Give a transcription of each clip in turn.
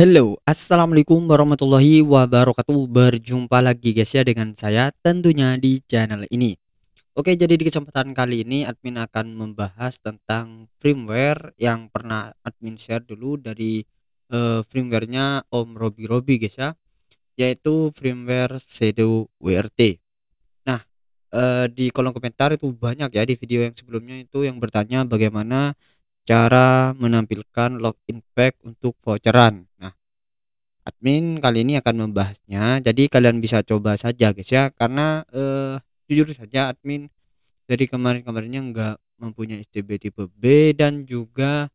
Hello, Assalamualaikum warahmatullahi wabarakatuh Berjumpa lagi guys ya dengan saya tentunya di channel ini Oke jadi di kesempatan kali ini admin akan membahas tentang firmware yang pernah admin share dulu dari uh, firmwarenya Om Robi Robi guys ya Yaitu firmware Shadow WRT Nah uh, di kolom komentar itu banyak ya di video yang sebelumnya itu yang bertanya bagaimana cara menampilkan login pack untuk voucheran. Nah, admin kali ini akan membahasnya. Jadi kalian bisa coba saja guys ya karena eh, jujur saja admin dari kemarin-kemarinnya nggak mempunyai STB tipe B dan juga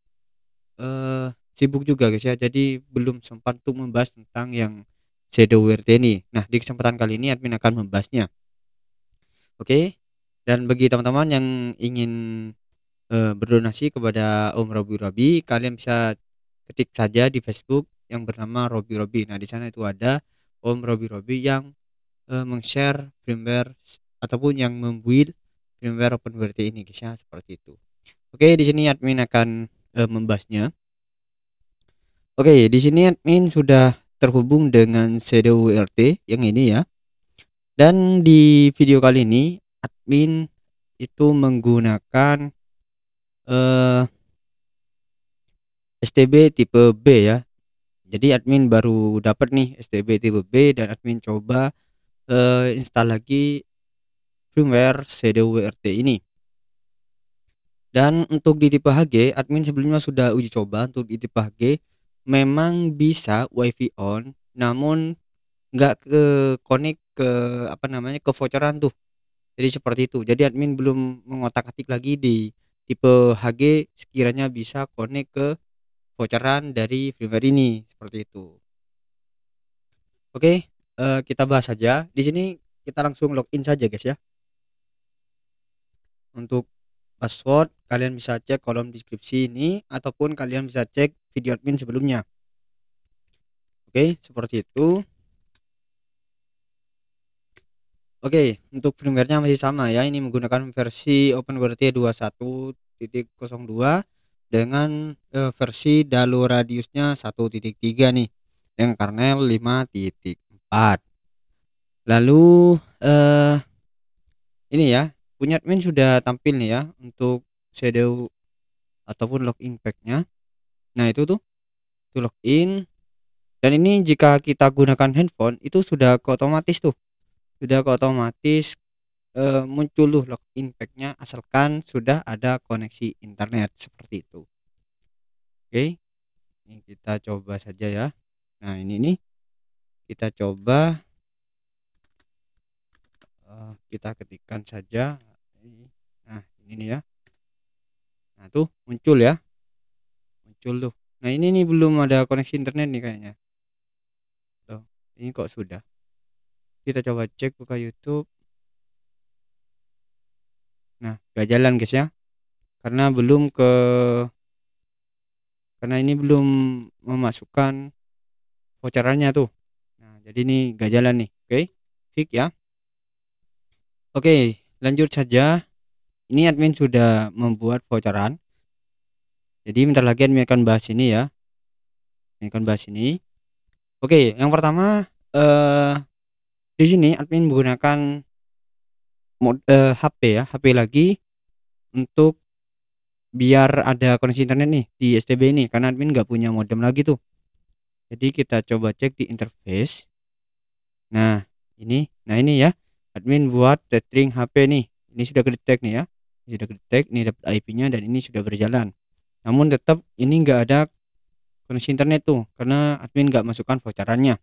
eh, sibuk juga guys ya. Jadi belum sempat untuk membahas tentang yang Shadowware ini. Nah, di kesempatan kali ini admin akan membahasnya. Oke. Okay? Dan bagi teman-teman yang ingin Eh, berdonasi kepada Om Robi Robi kalian bisa ketik saja di Facebook yang bernama Robi Robi nah di sana itu ada Om Robi Robi yang uh, meng-share firmware ataupun yang membuild firmware OpenWrt ini guys ya seperti itu oke di sini admin akan uh, membahasnya oke di sini admin sudah terhubung dengan CDURT yang ini ya dan di video kali ini admin itu menggunakan eh STB tipe B ya. Jadi admin baru dapat nih STB tipe B dan admin coba uh, install lagi firmware CDWRT ini. Dan untuk di tipe HG, admin sebelumnya sudah uji coba untuk di tipe HG memang bisa WiFi on, namun nggak ke connect ke apa namanya ke voucheran tuh. Jadi seperti itu. Jadi admin belum mengotak-atik lagi di tipe HG sekiranya bisa connect ke voucheran dari firmware ini seperti itu. Oke, uh, kita bahas saja. Di sini kita langsung login saja guys ya. Untuk password kalian bisa cek kolom deskripsi ini ataupun kalian bisa cek video admin sebelumnya. Oke, seperti itu. Oke, untuk firmware-nya masih sama ya. Ini menggunakan versi OpenWrt 21.02 dengan eh, versi dalu radiusnya 1.3 nih dengan kernel 5.4. Lalu eh ini ya, punya admin sudah tampil nih ya untuk shadow ataupun login pack-nya. Nah, itu tuh. Itu login. Dan ini jika kita gunakan handphone itu sudah otomatis tuh sudah otomatis e, muncul loh impactnya asalkan sudah ada koneksi internet seperti itu oke ini kita coba saja ya nah ini nih kita coba e, kita ketikkan saja nah ini nih ya nah tuh muncul ya muncul tuh nah ini nih belum ada koneksi internet nih kayaknya tuh ini kok sudah kita coba cek buka YouTube nah gak jalan guys ya karena belum ke karena ini belum memasukkan vouchernya tuh nah jadi ini gak jalan nih oke okay? fix ya oke okay, lanjut saja ini admin sudah membuat voucheran jadi bentar lagi admin akan bahas ini ya admin akan bahas ini oke okay, yang pertama eh di sini admin menggunakan mode eh, HP ya, HP lagi untuk biar ada koneksi internet nih di STB ini karena admin nggak punya modem lagi tuh. Jadi kita coba cek di interface. Nah, ini nah ini ya. Admin buat tethering HP nih. Ini sudah kedetek nih ya. Ini sudah kedetek, ini dapat IP-nya dan ini sudah berjalan. Namun tetap ini nggak ada koneksi internet tuh karena admin nggak masukkan voucherannya.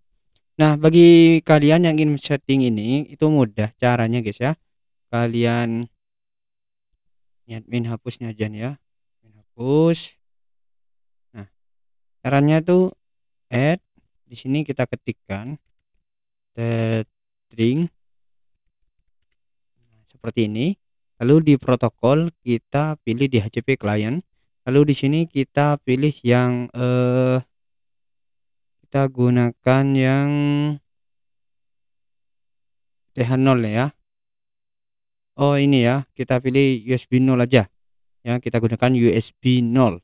Nah, bagi kalian yang ingin setting ini itu mudah caranya guys ya. Kalian niat admin hapusnya aja ya. Min hapus. Nah, caranya tuh add di sini kita ketikkan string nah, seperti ini. Lalu di protokol kita pilih di HCP client. Lalu di sini kita pilih yang eh kita gunakan yang TH0 ya. Oh ini ya, kita pilih USB 0 aja. Ya, kita gunakan USB 0.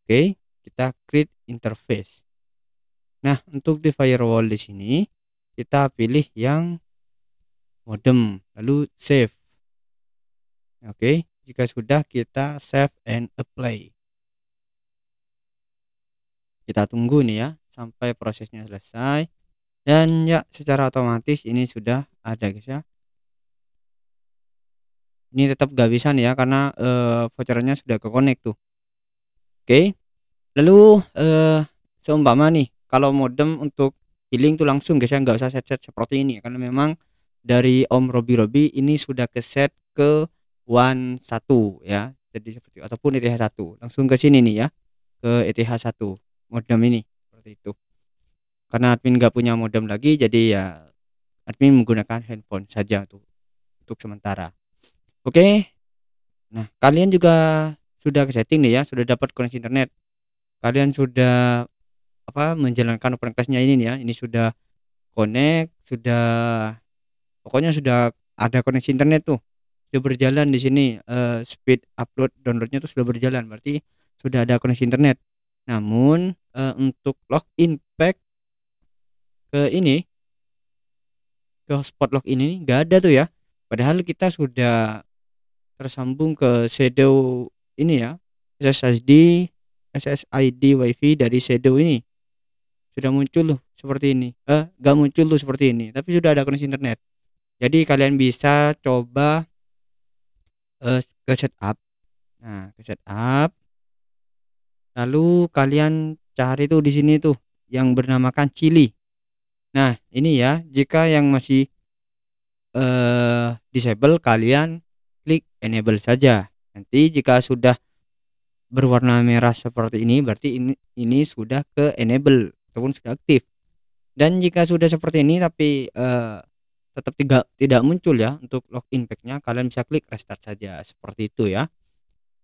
Oke, kita create interface. Nah, untuk di firewall di sini kita pilih yang modem lalu save. Oke, jika sudah kita save and apply. Kita tunggu nih ya sampai prosesnya selesai dan ya secara otomatis ini sudah ada guys ya ini tetap gak bisa nih ya karena uh, vouchernya sudah ke connect tuh oke okay. lalu uh, seumpama nih kalau modem untuk healing tuh langsung guys ya nggak usah set-set seperti ini ya, karena memang dari Om Robi Robi ini sudah ke set ke one satu ya jadi seperti ataupun ETH satu langsung ke sini nih ya ke ETH satu modem ini seperti itu karena admin nggak punya modem lagi jadi ya admin menggunakan handphone saja tuh untuk sementara oke nah kalian juga sudah ke setting nih ya sudah dapat koneksi internet kalian sudah apa menjalankan open classnya ini nih ya ini sudah connect sudah pokoknya sudah ada koneksi internet tuh sudah berjalan di sini uh, speed upload downloadnya tuh sudah berjalan berarti sudah ada koneksi internet namun uh, untuk login pack ke ini ke hotspot login ini enggak ada tuh ya. Padahal kita sudah tersambung ke shadow ini ya. SSID SSID WiFi dari shadow ini. Sudah muncul loh seperti ini. Eh, enggak muncul loh seperti ini, tapi sudah ada koneksi internet. Jadi kalian bisa coba uh, ke setup. Nah, ke setup Lalu kalian cari tuh di sini tuh yang bernamakan chili. Nah, ini ya, jika yang masih eh disable kalian klik enable saja. Nanti jika sudah berwarna merah seperti ini berarti ini ini sudah ke enable ataupun sudah aktif. Dan jika sudah seperti ini tapi uh, tetap tidak tidak muncul ya untuk login packnya kalian bisa klik restart saja seperti itu ya.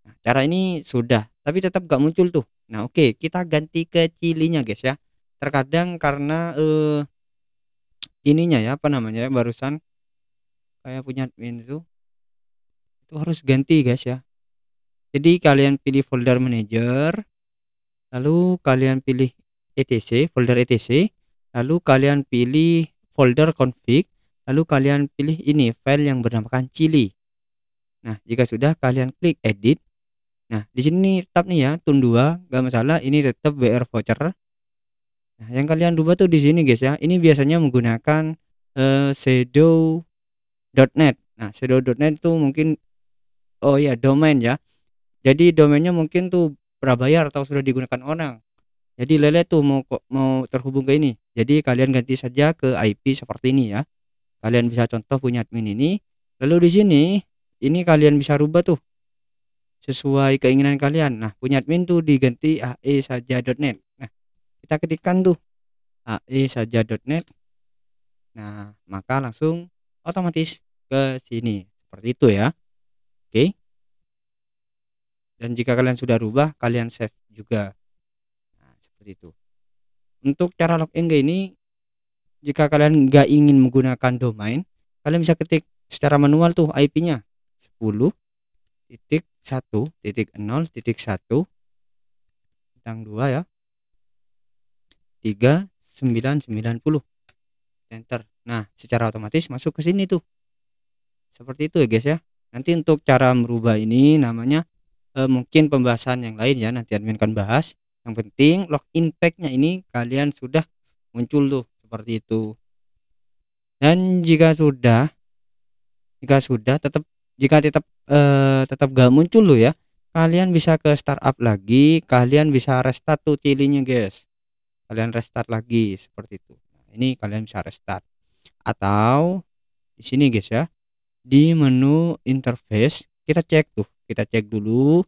Nah, cara ini sudah, tapi tetap gak muncul tuh. Nah, oke, okay, kita ganti ke cilinya, guys ya. Terkadang karena eh ininya ya, apa namanya? Ya, barusan kayak punya admin itu itu harus ganti, guys ya. Jadi kalian pilih folder manager, lalu kalian pilih etc, folder etc, lalu kalian pilih folder config, lalu kalian pilih ini file yang bernamakan Chili. Nah, jika sudah kalian klik edit, Nah, di sini tetap nih ya, tun 2 gak masalah, ini tetap BR voucher. Nah, yang kalian rubah tuh di sini guys ya. Ini biasanya menggunakan uh, eh, shadow.net. Nah, shadow.net tuh mungkin oh ya domain ya. Jadi domainnya mungkin tuh prabayar atau sudah digunakan orang. Jadi lele tuh mau mau terhubung ke ini. Jadi kalian ganti saja ke IP seperti ini ya. Kalian bisa contoh punya admin ini. Lalu di sini ini kalian bisa rubah tuh sesuai keinginan kalian. Nah, punya admin tuh diganti ae saja.net. Nah, kita ketikkan tuh ae saja.net. Nah, maka langsung otomatis ke sini. Seperti itu ya. Oke. Dan jika kalian sudah rubah, kalian save juga. Nah, seperti itu. Untuk cara login ke ini jika kalian nggak ingin menggunakan domain, kalian bisa ketik secara manual tuh IP-nya 10 titik satu titik nol titik satu bintang dua ya tiga sembilan sembilan puluh enter nah secara otomatis masuk ke sini tuh seperti itu ya guys ya nanti untuk cara merubah ini namanya eh, mungkin pembahasan yang lain ya nanti admin akan bahas yang penting log impactnya ini kalian sudah muncul tuh seperti itu dan jika sudah jika sudah tetap jika tetap eh, tetap gak muncul lo ya kalian bisa ke startup lagi kalian bisa restart tuh cilinya guys kalian restart lagi seperti itu nah, ini kalian bisa restart atau di sini guys ya di menu interface kita cek tuh kita cek dulu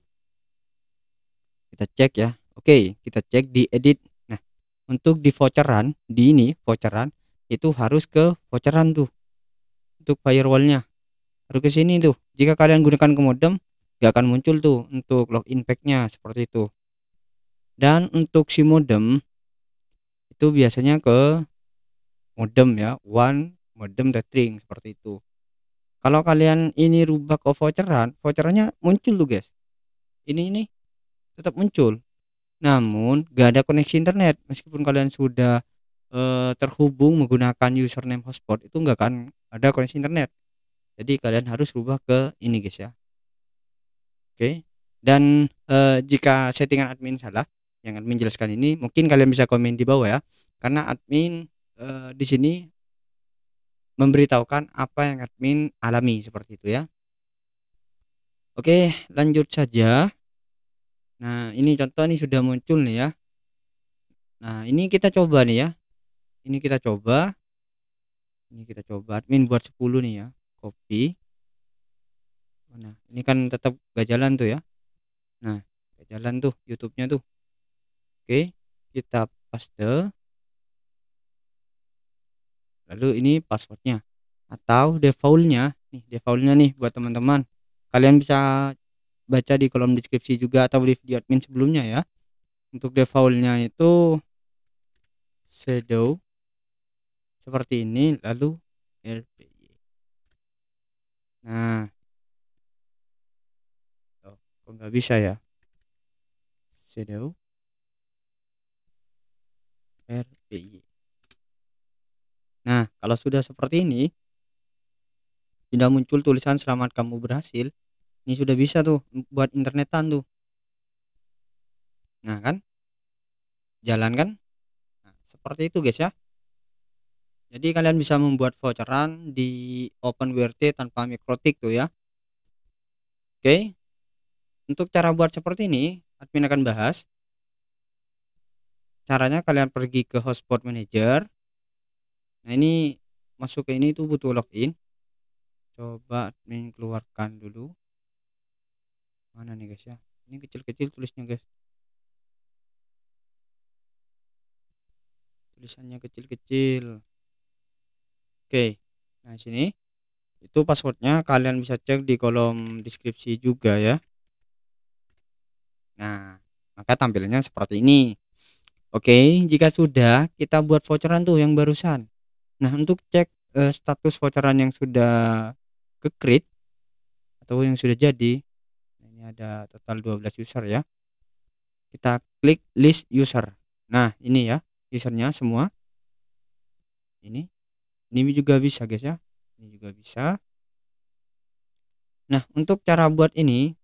kita cek ya oke kita cek di edit nah untuk di voucheran di ini voucheran itu harus ke voucheran tuh untuk firewallnya baru ke sini tuh jika kalian gunakan ke modem gak akan muncul tuh untuk login packnya seperti itu dan untuk si modem itu biasanya ke modem ya one modem tethering seperti itu kalau kalian ini rubah ke voucheran voucherannya muncul tuh guys ini ini tetap muncul namun gak ada koneksi internet meskipun kalian sudah eh, terhubung menggunakan username hotspot itu nggak akan ada koneksi internet jadi kalian harus rubah ke ini guys ya oke dan eh, jika settingan admin salah yang admin jelaskan ini mungkin kalian bisa komen di bawah ya karena admin eh, di sini memberitahukan apa yang admin alami seperti itu ya oke lanjut saja nah ini contoh nih sudah muncul nih ya nah ini kita coba nih ya ini kita coba ini kita coba admin buat 10 nih ya copy nah ini kan tetap gak jalan tuh ya nah gak jalan tuh YouTube-nya tuh oke kita paste lalu ini passwordnya atau defaultnya nih defaultnya nih buat teman-teman kalian bisa baca di kolom deskripsi juga atau di video admin sebelumnya ya untuk defaultnya itu shadow seperti ini lalu RP Nah. Oh, kok nggak bisa ya? Shadow. -Y. Nah, kalau sudah seperti ini, tidak muncul tulisan selamat kamu berhasil. Ini sudah bisa tuh buat internetan tuh. Nah kan, jalan kan? Nah, seperti itu guys ya jadi kalian bisa membuat voucheran di OpenWrt tanpa mikrotik tuh ya oke untuk cara buat seperti ini admin akan bahas caranya kalian pergi ke hotspot manager nah ini masuk ke ini itu butuh login coba admin keluarkan dulu mana nih guys ya ini kecil-kecil tulisnya guys tulisannya kecil-kecil Oke. Nah, sini itu passwordnya kalian bisa cek di kolom deskripsi juga ya. Nah, maka tampilannya seperti ini. Oke, jika sudah kita buat voucheran tuh yang barusan. Nah, untuk cek uh, status voucheran yang sudah ke create atau yang sudah jadi. Nah, ini ada total 12 user ya. Kita klik list user. Nah, ini ya usernya semua. Ini ini juga bisa guys ya ini juga bisa nah untuk cara buat ini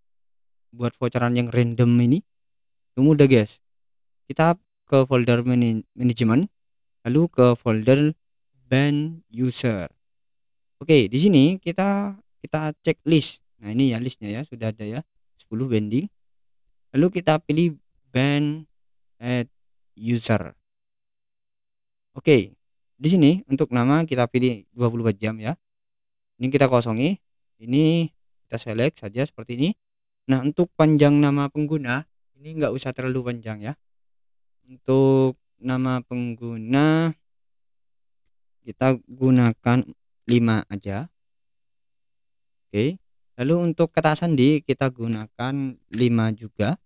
buat voucheran yang random ini itu mudah guys kita ke folder manajemen lalu ke folder band user oke di sini kita kita cek list nah ini ya listnya ya sudah ada ya 10 banding lalu kita pilih band add user oke di sini untuk nama kita pilih 24 jam ya ini kita kosongi ini kita select saja seperti ini nah untuk panjang nama pengguna ini nggak usah terlalu panjang ya untuk nama pengguna kita gunakan 5 aja oke lalu untuk kata sandi kita gunakan 5 juga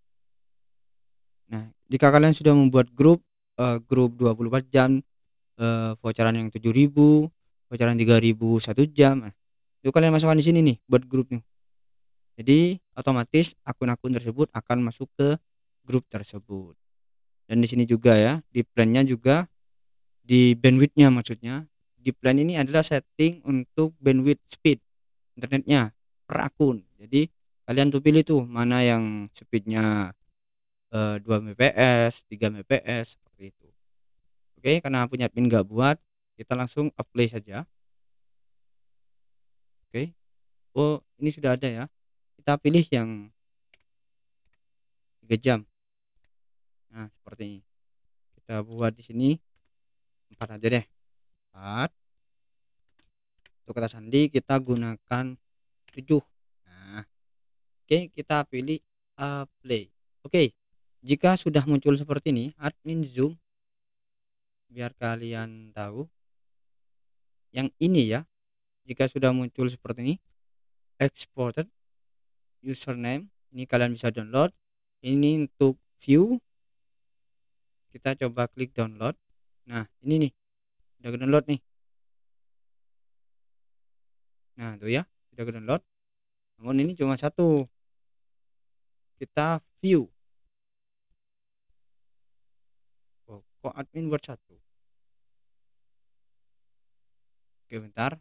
nah jika kalian sudah membuat grup uh, grup 24 jam eh, voucheran yang 7000 voucheran 3000 satu jam nah, itu kalian masukkan di sini nih buat grupnya jadi otomatis akun-akun tersebut akan masuk ke grup tersebut dan di sini juga ya di plannya juga di bandwidthnya maksudnya di plan ini adalah setting untuk bandwidth speed internetnya per akun jadi kalian tuh pilih tuh mana yang speednya 2 eh, Mbps, 3 Mbps, Oke, karena punya admin nggak buat, kita langsung apply saja. Oke. Oh, ini sudah ada ya. Kita pilih yang 3 jam. Nah, seperti ini. Kita buat di sini 4 aja deh. 4. Untuk kata sandi kita gunakan tujuh. Nah. Oke, kita pilih apply. Oke. Jika sudah muncul seperti ini, admin Zoom biar kalian tahu yang ini ya jika sudah muncul seperti ini exported username ini kalian bisa download ini untuk view kita coba klik download nah ini nih udah download nih nah tuh ya udah download namun ini cuma satu kita view oh, kok admin buat satu oke bentar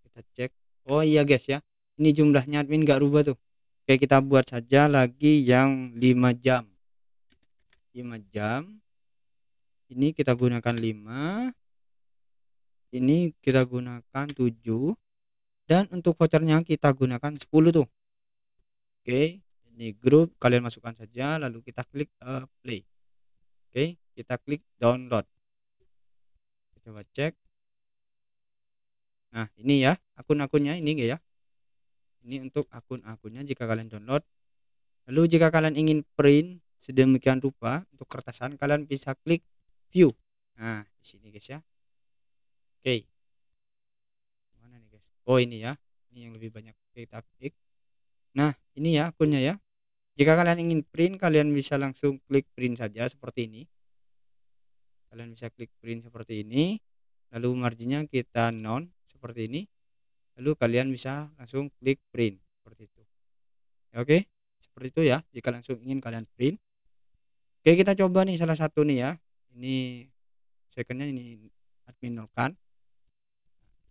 kita cek oh iya guys ya ini jumlahnya admin gak rubah tuh oke kita buat saja lagi yang 5 jam 5 jam ini kita gunakan 5 ini kita gunakan 7 dan untuk vouchernya kita gunakan 10 tuh oke ini grup kalian masukkan saja lalu kita klik uh, play oke kita klik download coba cek nah ini ya akun-akunnya ini ya ini untuk akun-akunnya jika kalian download lalu jika kalian ingin print sedemikian rupa untuk kertasan kalian bisa klik view nah di sini guys ya oke okay. mana nih guys oh ini ya ini yang lebih banyak kita klik nah ini ya akunnya ya jika kalian ingin print kalian bisa langsung klik print saja seperti ini kalian bisa klik print seperti ini lalu marginnya kita non seperti ini lalu kalian bisa langsung klik print seperti itu ya, oke seperti itu ya jika langsung ingin kalian print oke kita coba nih salah satu nih ya ini secondnya ini admin nolkan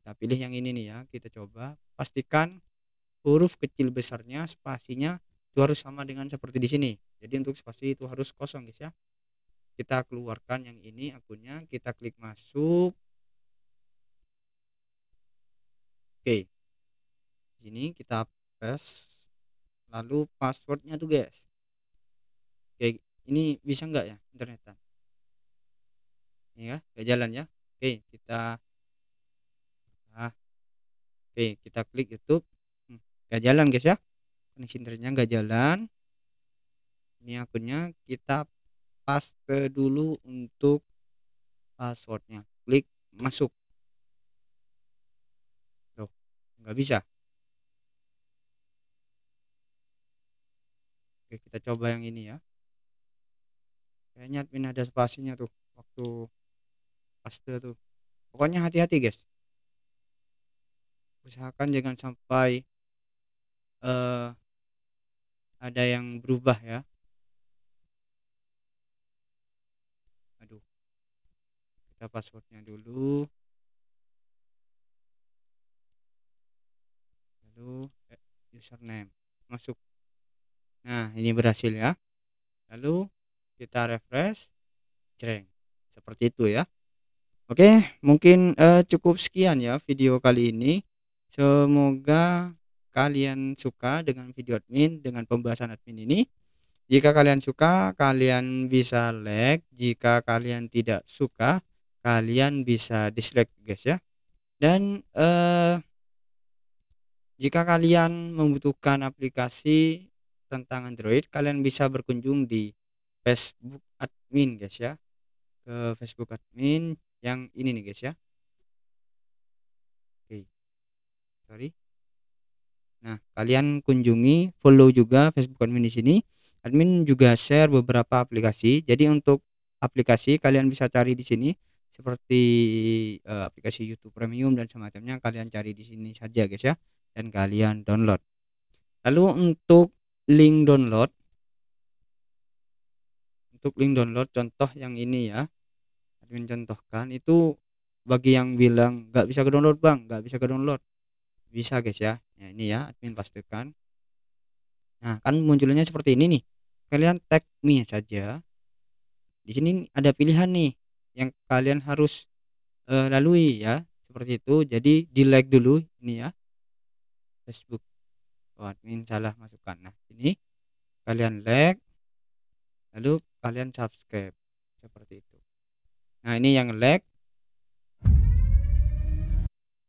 kita pilih yang ini nih ya kita coba pastikan huruf kecil besarnya spasinya itu harus sama dengan seperti di sini jadi untuk spasi itu harus kosong guys ya kita keluarkan yang ini akunnya kita klik masuk oke sini kita paste lalu passwordnya tuh guys oke ini bisa nggak ya internetan ini ya gak jalan ya oke kita nah, oke kita klik YouTube hmm, gak jalan guys ya koneksi internetnya gak jalan ini akunnya kita paste dulu untuk passwordnya eh, klik masuk loh nggak bisa oke kita coba yang ini ya kayaknya admin ada spasinya tuh waktu paste tuh pokoknya hati-hati guys usahakan jangan sampai uh, ada yang berubah ya kita passwordnya dulu lalu eh, username masuk nah ini berhasil ya lalu kita refresh jreng seperti itu ya Oke mungkin eh, cukup sekian ya video kali ini semoga kalian suka dengan video admin dengan pembahasan admin ini jika kalian suka, kalian bisa like. Jika kalian tidak suka, kalian bisa dislike guys ya dan eh, jika kalian membutuhkan aplikasi tentang Android kalian bisa berkunjung di Facebook admin guys ya ke Facebook admin yang ini nih guys ya oke sorry nah kalian kunjungi follow juga Facebook admin di sini admin juga share beberapa aplikasi jadi untuk aplikasi kalian bisa cari di sini seperti uh, aplikasi YouTube Premium dan semacamnya kalian cari di sini saja guys ya dan kalian download. Lalu untuk link download untuk link download contoh yang ini ya admin contohkan itu bagi yang bilang nggak bisa ke download bang nggak bisa ke download bisa guys ya nah, ini ya admin pastikan nah kan munculnya seperti ini nih kalian tag me saja di sini ada pilihan nih yang kalian harus uh, lalui ya seperti itu jadi di like dulu ini ya Facebook oh, admin salah masukkan nah ini kalian like lalu kalian subscribe seperti itu nah ini yang like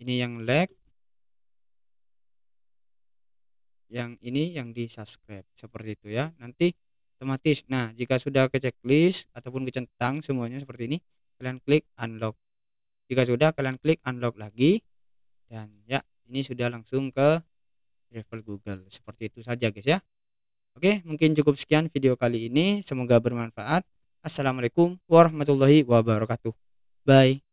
ini yang like yang ini yang di subscribe seperti itu ya nanti otomatis. Nah, jika sudah ke checklist ataupun ke centang semuanya seperti ini, kalian klik unlock. Jika sudah kalian klik unlock lagi dan ya, ini sudah langsung ke level Google. Seperti itu saja guys ya. Oke, mungkin cukup sekian video kali ini. Semoga bermanfaat. Assalamualaikum warahmatullahi wabarakatuh. Bye.